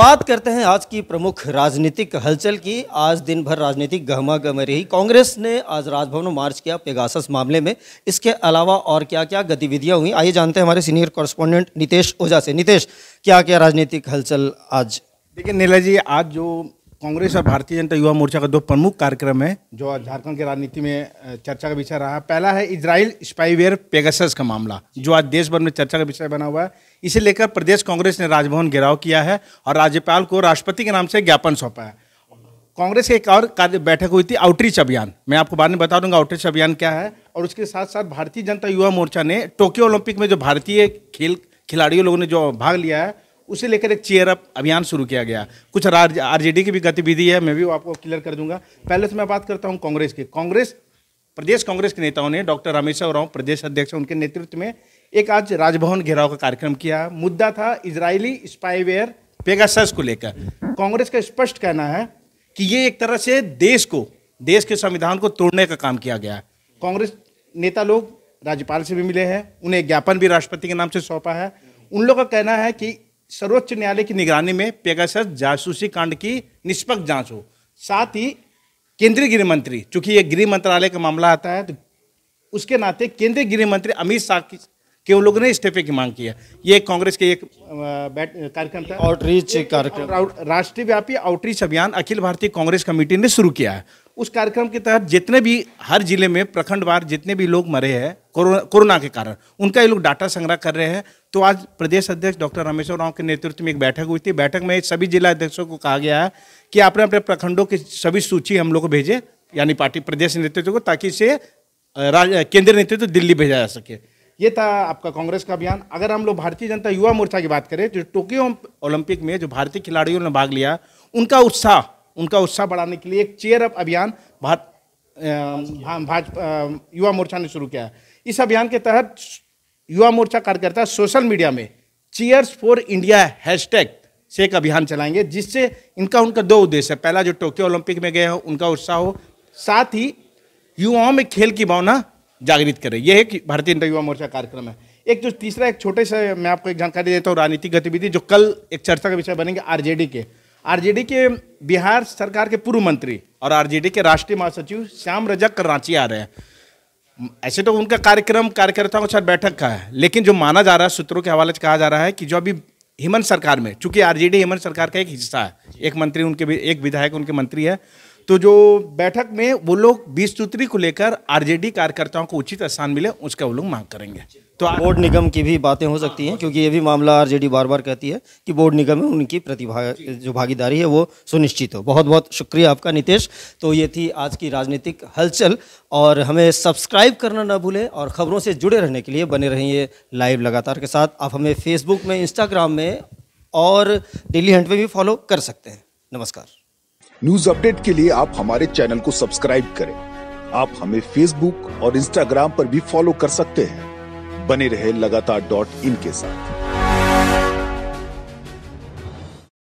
बात करते हैं आज की प्रमुख राजनीतिक हलचल की आज दिन भर राजनीतिक गहमा गहमागहम रही कांग्रेस ने आज राजभवन में मार्च किया पेगासस मामले में इसके अलावा और क्या क्या गतिविधियां हुई आइए जानते हैं हमारे सीनियर कॉरेस्पॉन्डेंट नितेश ओझा से नितेश क्या क्या राजनीतिक हलचल आज देखिए नीला जी आज जो कांग्रेस और भारतीय जनता युवा मोर्चा का दो प्रमुख कार्यक्रम है जो झारखंड की राजनीति में चर्चा का विषय रहा पहला है इसराइल स्पाईवेयर पेगस का मामला जो आज देश भर में चर्चा का विषय बना हुआ है इसे लेकर प्रदेश कांग्रेस ने राजभवन घेराव किया है और राज्यपाल को राष्ट्रपति के नाम से ज्ञापन सौंपा है कांग्रेस की एक और कार्य बैठक हुई थी आउटरीच अभियान मैं आपको बाद में बता दूंगा आउटरीच अभियान क्या है और उसके साथ साथ भारतीय जनता युवा मोर्चा ने टोक्यो ओलंपिक में जो भारतीय खेल खिलाड़ियों लोगों ने जो भाग लिया है उसे लेकर एक चेयर अप अभियान शुरू किया गया कुछ आरजेडी की भी गतिविधि है मैं भी आपको क्लियर कर दूंगा पहले तो मैं बात करता हूँ कांग्रेस की कांग्रेस प्रदेश कांग्रेस के नेताओं ने डॉक्टर रामेश्वर राव प्रदेश अध्यक्ष उनके नेतृत्व में एक आज राजभवन घेराव का कार्यक्रम किया मुद्दा था इजरायली स्पाईवेयर पेगासस को लेकर कांग्रेस का स्पष्ट कहना है कि ये एक तरह से देश को देश के संविधान को तोड़ने का काम किया गया है कांग्रेस नेता लोग राज्यपाल से भी मिले हैं उन्हें ज्ञापन भी राष्ट्रपति के नाम से सौंपा है उन लोगों का कहना है कि सर्वोच्च न्यायालय की निगरानी में पेगास जासूसी कांड की निष्पक्ष जांच हो साथ ही केंद्रीय गृह मंत्री चूंकि ये गृह मंत्रालय का मामला आता है तो उसके नाते केंद्रीय गृह मंत्री अमित शाह की के उन लोगों ने इस्तीफे की मांग की है ये कांग्रेस के एक कार्यक्रम था आउटरीच कार्यक्रम राष्ट्रीय व्यापी आउटरीच अभियान अखिल भारतीय कांग्रेस कमेटी ने शुरू किया है उस कार्यक्रम के तहत जितने भी हर जिले में प्रखंडवार जितने भी लोग मरे हैं कोरोना के कारण उनका ये लोग डाटा संग्रह कर रहे हैं तो आज प्रदेश अध्यक्ष डॉक्टर रामेश्वर राव के नेतृत्व में एक बैठक हुई थी बैठक में सभी जिला अध्यक्षों को कहा गया है कि आपने अपने प्रखंडों की सभी सूची हम लोग को भेजे यानी पार्टी प्रदेश नेतृत्व को ताकि इसे केंद्रीय नेतृत्व दिल्ली भेजा जा सके ये था आपका कांग्रेस का अभियान अगर हम लोग भारतीय जनता युवा मोर्चा की बात करें तो टोक्यो ओलंपिक में जो भारतीय खिलाड़ियों ने भाग लिया उनका उत्साह उनका उत्साह बढ़ाने के लिए एक चेयर अप अभियान भाजपा युवा मोर्चा ने शुरू किया है इस अभियान के तहत युवा मोर्चा कार्यकर्ता सोशल मीडिया में चेयर्स फॉर इंडिया हैशटैग से एक अभियान चलाएंगे जिससे इनका उनका दो उद्देश्य है पहला जो टोक्यो ओलंपिक में गए हो उनका उत्साह हो साथ ही युवाओं में खेल की भावना जागृत करे यह एक भारतीय जनता युवा मोर्चा कार्यक्रम है एक जो तीसरा एक छोटे से मैं आपको एक जानकारी देता हूँ राजनीतिक गतिविधि जो कल एक चर्चा का विषय बनेंगे आरजेडी के आरजेडी के बिहार सरकार के पूर्व मंत्री और आरजेडी के राष्ट्रीय महासचिव श्याम रजक रांची आ रहे हैं ऐसे तो उनका कार्यक्रम कार्यकर्ताओं के साथ बैठक का है लेकिन जो माना जा रहा है सूत्रों के हवाले से कहा जा रहा है कि जो अभी हेमंत सरकार में चूंकि आरजेडी हेमंत सरकार का एक हिस्सा है एक मंत्री उनके एक विधायक उनके मंत्री है तो जो बैठक में वो लोग बीस सूत्री को लेकर आरजेडी कार्यकर्ताओं को उचित स्थान मिले उसका वो लोग मांग करेंगे तो बोर्ड निगम की भी बातें हो सकती हैं क्योंकि ये भी मामला आरजेडी बार बार कहती है कि बोर्ड निगम में उनकी प्रतिभा जो भागीदारी है वो सुनिश्चित हो बहुत बहुत शुक्रिया आपका नितेश तो ये थी आज की राजनीतिक हलचल और हमें सब्सक्राइब करना ना भूलें और ख़बरों से जुड़े रहने के लिए बने रहिए लाइव लगातार के साथ आप हमें फेसबुक में इंस्टाग्राम में और डेली हंट में भी फॉलो कर सकते हैं नमस्कार न्यूज अपडेट के लिए आप हमारे चैनल को सब्सक्राइब करें आप हमें फेसबुक और इंस्टाग्राम पर भी फॉलो कर सकते हैं बने रहे लगातार डॉट इन के साथ